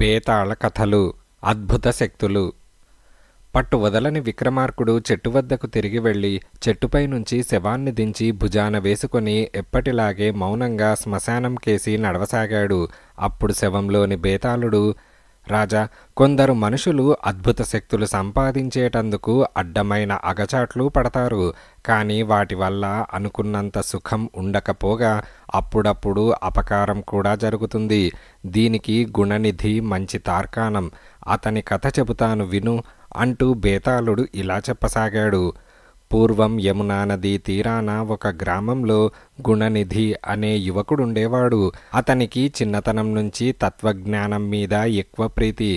బేతాళ కథలు అద్భుత శక్తులు పట్టు వదలని విక్రమార్కుడు చెట్టు వద్దకు తిరిగి వెళ్ళి చెట్టుపై నుంచి శవాన్ని దించి భుజాన వేసుకొని ఎప్పటిలాగే మౌనంగా శ్మశానం కేసి నడవసాగాడు అప్పుడు శవంలోని బేతాళుడు రాజా కొందరు మనుషులు అద్భుత శక్తులు సంపాదించేటందుకు అడ్డమైన అగచాట్లు పడతారు కానీ వాటి వల్ల అనుకున్నంత సుఖం ఉండకపోగా అప్పుడప్పుడు అపకారం కూడా జరుగుతుంది దీనికి గుణనిధి మంచి తార్కాణం అతని కథ చెబుతాను విను అంటూ బేతాళుడు ఇలా చెప్పసాగాడు పూర్వం యమునా నది తీరాన ఒక గ్రామంలో గుణనిధి అనే యువకుడుండేవాడు అతనికి చిన్నతనం నుంచి తత్వజ్ఞానం మీద ఎక్కువ ప్రీతి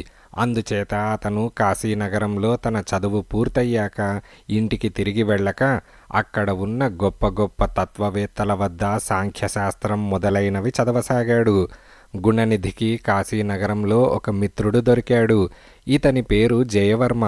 అందుచేత అతను కాశీనగరంలో తన చదువు పూర్తయ్యాక ఇంటికి తిరిగి వెళ్ళక అక్కడ ఉన్న గొప్ప గొప్ప తత్వవేత్తల వద్ద సాంఖ్యశాస్త్రం మొదలైనవి చదవసాగాడు గుణనిధికి కాశీనగరంలో ఒక మిత్రుడు దొరికాడు ఇతని పేరు జయవర్మ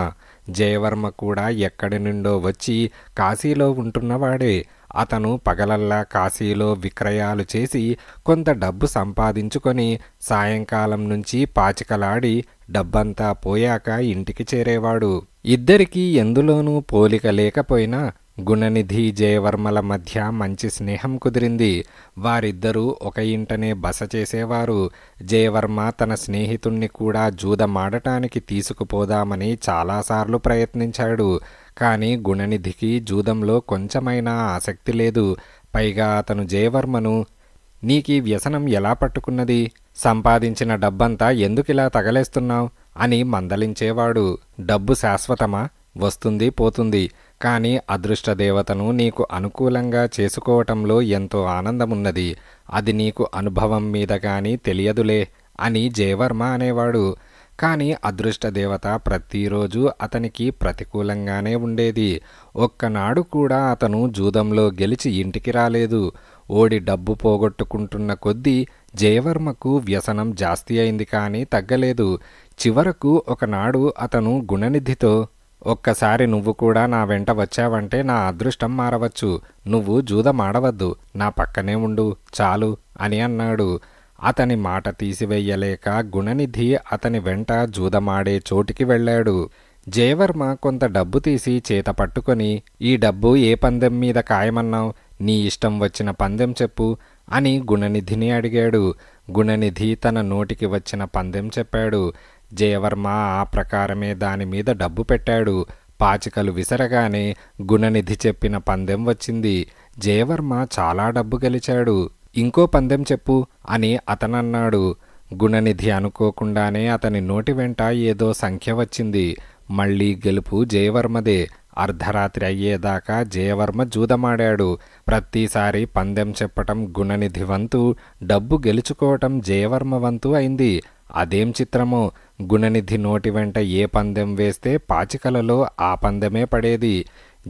జయవర్మ కూడా ఎక్కడి నుండో వచ్చి కాశీలో ఉంటున్నవాడే అతను పగలల్లా కాశీలో విక్రయాలు చేసి కొంత డబ్బు సంపాదించుకొని సాయంకాలం నుంచి పాచికలాడి డబ్బంతా పోయాక ఇంటికి చేరేవాడు ఇద్దరికీ ఎందులోనూ పోలిక లేకపోయినా గుణనిధి జయవర్మల మధ్య మంచి స్నేహం కుదిరింది వారిద్దరూ ఒక ఇంటనే బస చేసేవారు జయవర్మ తన స్నేహితుణ్ణి కూడా జూదమాడటానికి తీసుకుపోదామని చాలాసార్లు ప్రయత్నించాడు కానీ గుణనిధికి జూదంలో కొంచెమైనా ఆసక్తి లేదు పైగా అతను జయవర్మను నీకీ వ్యసనం ఎలా పట్టుకున్నది సంపాదించిన డబ్బంతా ఎందుకిలా తగలేస్తున్నావు అని మందలించేవాడు డబ్బు శాశ్వతమా వస్తుంది పోతుంది కానీ అదృష్ట దేవతను నీకు అనుకూలంగా చేసుకోవటంలో ఎంతో ఆనందమున్నది అది నీకు అనుభవం మీద కానీ తెలియదులే అని జయవర్మ అనేవాడు కానీ అదృష్ట దేవత ప్రతిరోజు అతనికి ప్రతికూలంగానే ఉండేది ఒక్కనాడు కూడా అతను జూదంలో గెలిచి ఇంటికి రాలేదు ఓడి డబ్బు పోగొట్టుకుంటున్న కొద్దీ జయవర్మకు వ్యసనం జాస్తి అయింది కానీ తగ్గలేదు చివరకు ఒకనాడు అతను గుణనిధితో ఒక్కసారి నువ్వు కూడా నా వెంట వచ్చావంటే నా అదృష్టం మారవచ్చు నువ్వు జూదమాడవద్దు నా పక్కనే ఉండు చాలు అని అన్నాడు అతని మాట తీసివేయలేక గుణనిధి అతని వెంట జూదమాడే చోటికి వెళ్ళాడు జయవర్మ కొంత డబ్బు తీసి చేత పట్టుకొని ఈ డబ్బు ఏ పందెం మీద ఖాయమన్నావు నీ ఇష్టం వచ్చిన పందెం చెప్పు అని గుణనిధిని అడిగాడు గుణనిధి తన నోటికి వచ్చిన పందెం చెప్పాడు జయవర్మ ఆ ప్రకారమే దానిమీద డబ్బు పెట్టాడు పాచికలు విసరగానే గుణనిధి చెప్పిన పందెం వచ్చింది జయవర్మ చాలా డబ్బు గెలిచాడు ఇంకో పందెం చెప్పు అని అతనన్నాడు గుణనిధి అనుకోకుండానే అతని నోటి వెంట ఏదో సంఖ్య వచ్చింది మళ్లీ గెలుపు జయవర్మదే అర్ధరాత్రి అయ్యేదాకా జయవర్మ జూదమాడాడు ప్రతిసారి పందెం చెప్పటం గుణనిధి వంతు డబ్బు గెలుచుకోవటం జయవర్మ వంతు అయింది అదేం చిత్రమో గుణనిధి నోటి వెంట ఏ పందెం వేస్తే పాచికలలో ఆ పందెమే పడేది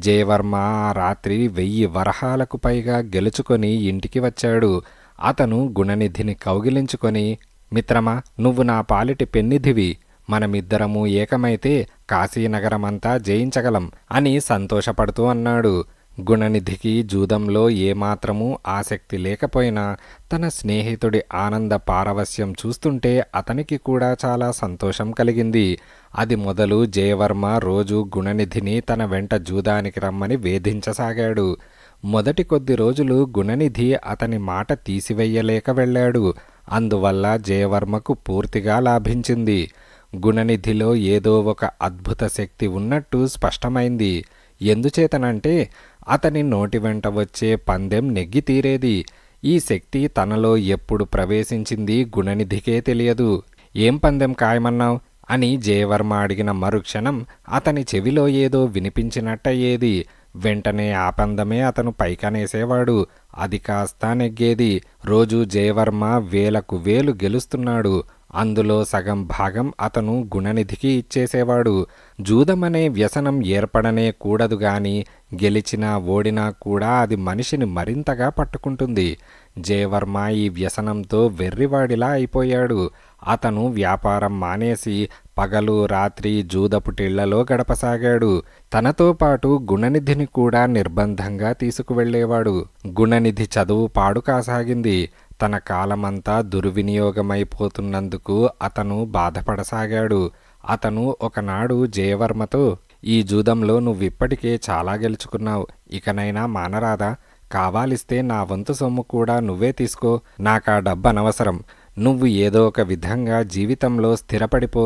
జయవర్మ ఆ రాత్రి వెయ్యి వరహాలకు పైగా గెలుచుకొని ఇంటికి వచ్చాడు అతను గుణనిధిని కౌగిలించుకొని మిత్రమా నువ్వు నా పాలిటి పెన్నిధివి మనమిద్దరము ఏకమైతే కాశీనగరమంతా జయించగలం అని సంతోషపడుతూ అన్నాడు గుణనిధికి జూదంలో ఏమాత్రము ఆసక్తి లేకపోయినా తన స్నేహితుడి ఆనంద పారవస్యం చూస్తుంటే అతనికి కూడా చాలా సంతోషం కలిగింది అది మొదలు జయవర్మ రోజు గుణనిధిని తన వెంట జూదానికి రమ్మని వేధించసాగాడు మొదటి కొద్ది రోజులు గుణనిధి అతని మాట తీసివెయ్యలేక వెళ్ళాడు అందువల్ల జయవర్మకు పూర్తిగా లాభించింది గుణనిధిలో ఏదో ఒక అద్భుత శక్తి ఉన్నట్టు స్పష్టమైంది ఎందుచేతనంటే అతని నోటి వెంట వచ్చే పందెం నెగ్గి తీరేది ఈ శక్తి తనలో ఎప్పుడు ప్రవేశించింది గుణనిధికే తెలియదు ఏం పందెం ఖాయమన్నావు అని జయవర్మ అడిగిన మరుక్షణం అతని చెవిలో ఏదో వినిపించినట్టయ్యేది వెంటనే ఆ పందమే అతను పైకనేసేవాడు అది కాస్తా నెగ్గేది రోజు జయవర్మ వేలకు వేలు గెలుస్తున్నాడు అందులో సగం భాగం అతను గుణనిధికి ఇచ్చేసేవాడు జూదమనే వ్యసనం ఏర్పడనే కూడదు గాని గెలిచినా ఓడినా కూడా అది మనిషిని మరింతగా పట్టుకుంటుంది జయవర్మ ఈ వ్యసనంతో వెర్రివాడిలా అయిపోయాడు అతను వ్యాపారం మానేసి పగలు రాత్రి జూదపుటిళ్లలో గడపసాగాడు తనతో పాటు గుణనిధిని కూడా నిర్బంధంగా తీసుకువెళ్లేవాడు గుణనిధి చదువు పాడు కాసాగింది తన కాలమంతా దుర్వినియోగమైపోతున్నందుకు అతను బాధపడసాగాడు అతను ఒకనాడు జయవర్మతో ఈ జూదంలో నువ్విప్పటికే చాలా గెలుచుకున్నావు ఇకనైనా మానరాదా కావాలిస్తే నా వంతు సొమ్ము కూడా నువ్వే తీసుకో నాకా డబ్బనవసరం నువ్వు ఏదో ఒక విధంగా జీవితంలో స్థిరపడిపో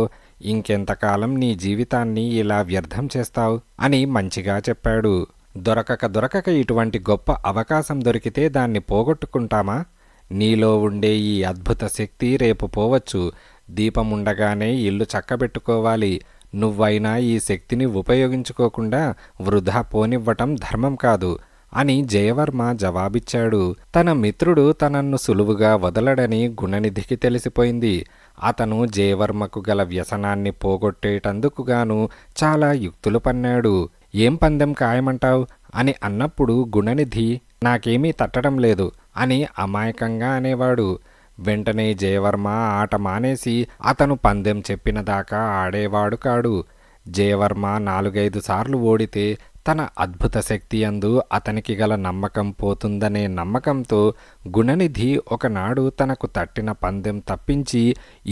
ఇంకెంతకాలం నీ జీవితాన్ని ఇలా వ్యర్థం చేస్తావు అని మంచిగా చెప్పాడు దొరకక దొరకక ఇటువంటి గొప్ప అవకాశం దొరికితే దాన్ని పోగొట్టుకుంటామా నీలో ఉండే ఈ అద్భుత శక్తి రేపు పోవచ్చు దీపముండగానే ఇల్లు చక్కబెట్టుకోవాలి నువ్వైనా ఈ శక్తిని ఉపయోగించుకోకుండా వృధా పోనివ్వటం ధర్మం కాదు అని జయవర్మ జవాబిచ్చాడు తన మిత్రుడు తనన్ను సులువుగా వదలడని గుణనిధికి తెలిసిపోయింది అతను జయవర్మకు గల వ్యసనాన్ని పోగొట్టేటందుకుగాను చాలా యుక్తులు పన్నాడు ఏం పందెం ఖాయమంటావు అని అన్నప్పుడు గుణనిధి నాకేమీ తట్టడం లేదు అని అమాయకంగా అనేవాడు వెంటనే జయవర్మ ఆట మానేసి అతను పందెం చెప్పిన దాకా ఆడేవాడు కాడు జయవర్మ నాలుగైదు సార్లు ఓడితే తన అద్భుత శక్తి అందు అతనికి గల నమ్మకం పోతుందనే నమ్మకంతో గుణనిధి ఒకనాడు తనకు తట్టిన పందెం తప్పించి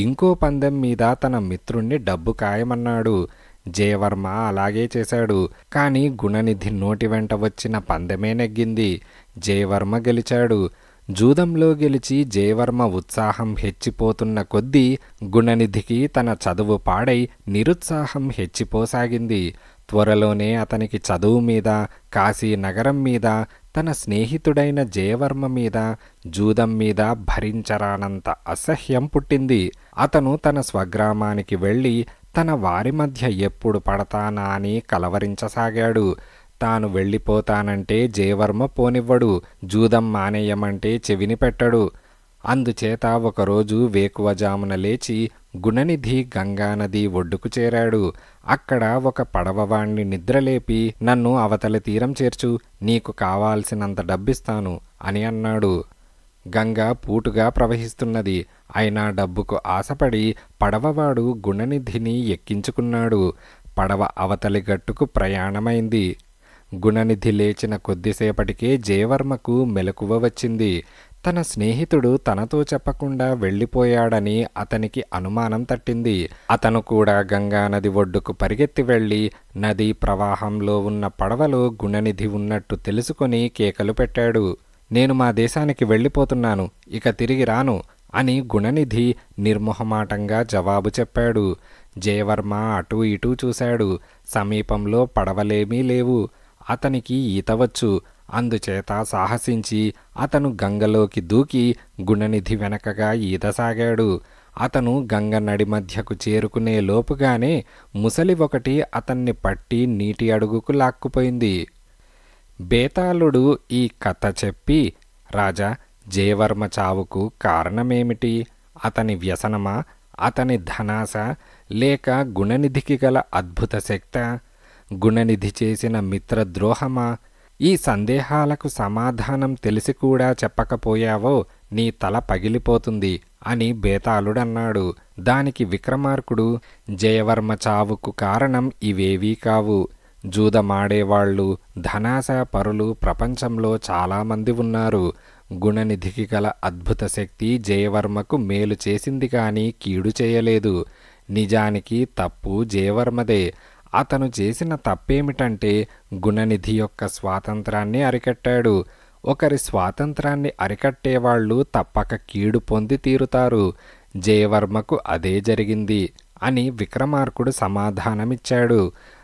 ఇంకో పందెం మీద తన మిత్రుణ్ణి డబ్బు కాయమన్నాడు జయవర్మ అలాగే చేశాడు కానీ గుణనిధి నోటి వెంట వచ్చిన పందెమే నెగ్గింది జయవర్మ గెలిచాడు జూదంలో గెలిచి జయవర్మ ఉత్సాహం హెచ్చిపోతున్న కొద్దీ గుణనిధికి తన చదువు పాడై నిరుత్సాహం హెచ్చిపోసాగింది త్వరలోనే అతనికి చదువు మీద కాశీ నగరం మీద తన స్నేహితుడైన జయవర్మ మీద జూదం మీద భరించరానంత అసహ్యం పుట్టింది అతను తన స్వగ్రామానికి వెళ్ళి తన వారి మధ్య ఎప్పుడు పడతానా అని కలవరించసాగాడు తాను వెళ్ళిపోతానంటే జయవర్మ పోనివ్వడు జూదం మానేయమంటే చెవిని పెట్టడు అందుచేత ఒకరోజు వేకువజామున లేచి గుణనిధి గంగానది ఒడ్డుకు చేరాడు అక్కడ ఒక పడవవాణ్ణి నిద్రలేపి నన్ను అవతల తీరం చేర్చు నీకు కావాల్సినంత డబ్బిస్తాను అని అన్నాడు గంగ పూటుగా ప్రవహిస్తున్నది అయినా డబ్బుకు ఆశపడి పడవవాడు గుణనిధిని ఎక్కించుకున్నాడు పడవ అవతలి గట్టుకు ప్రయాణమైంది గుణనిధి లేచిన కొద్దిసేపటికే జయవర్మకు మెలకువ వచ్చింది తన స్నేహితుడు తనతో చెప్పకుండా వెళ్ళిపోయాడని అతనికి అనుమానం తట్టింది అతను కూడా గంగానది ఒడ్డుకు పరిగెత్తి వెళ్ళి నది ప్రవాహంలో ఉన్న పడవలో గుణనిధి ఉన్నట్టు తెలుసుకొని కేకలు పెట్టాడు నేను మా దేశానికి వెళ్ళిపోతున్నాను ఇక తిరిగి రాను అని గుణనిధి నిర్మొహమాటంగా జవాబు చెప్పాడు జయవర్మ అటూ ఇటూ చూశాడు సమీపంలో పడవలేమీ లేవు అతనికి ఈతవచ్చు అందుచేత సాహసించి అతను గంగలోకి దూకి గుణనిధి వెనకగా ఈతసాగాడు అతను గంగ నడి మధ్యకు చేరుకునే లోపుగానే ముసలి ఒకటి అతన్ని పట్టి నీటి అడుగుకు లాక్కుపోయింది బేతాళుడు ఈ కథ చెప్పి రాజా జయవర్మ చావుకు కారణమేమిటి అతని వ్యసనమా అతని ధనాశ లేక గుణనిధికి గల అద్భుత శక్త గుణనిధి చేసిన మిత్రద్రోహమా ఈ సందేహాలకు సమాధానం తెలిసి కూడా చెప్పకపోయావో నీ తల పగిలిపోతుంది అని బేతాళుడన్నాడు దానికి విక్రమార్కుడు జయవర్మ చావుకు కారణం ఇవేవీ కావు జూదమాడేవాళ్ళు పరులు ప్రపంచంలో చాలామంది ఉన్నారు గుణనిధికి గల అద్భుత శక్తి జయవర్మకు మేలు చేసింది కానీ కీడు చేయలేదు నిజానికి తప్పు జయవర్మదే అతను చేసిన తప్పేమిటంటే గుణనిధి యొక్క స్వాతంత్రాన్ని అరికట్టాడు ఒకరి స్వాతంత్రాన్ని అరికట్టేవాళ్ళు తప్పక కీడు పొంది తీరుతారు జయవర్మకు అదే జరిగింది అని విక్రమార్కుడు సమాధానమిచ్చాడు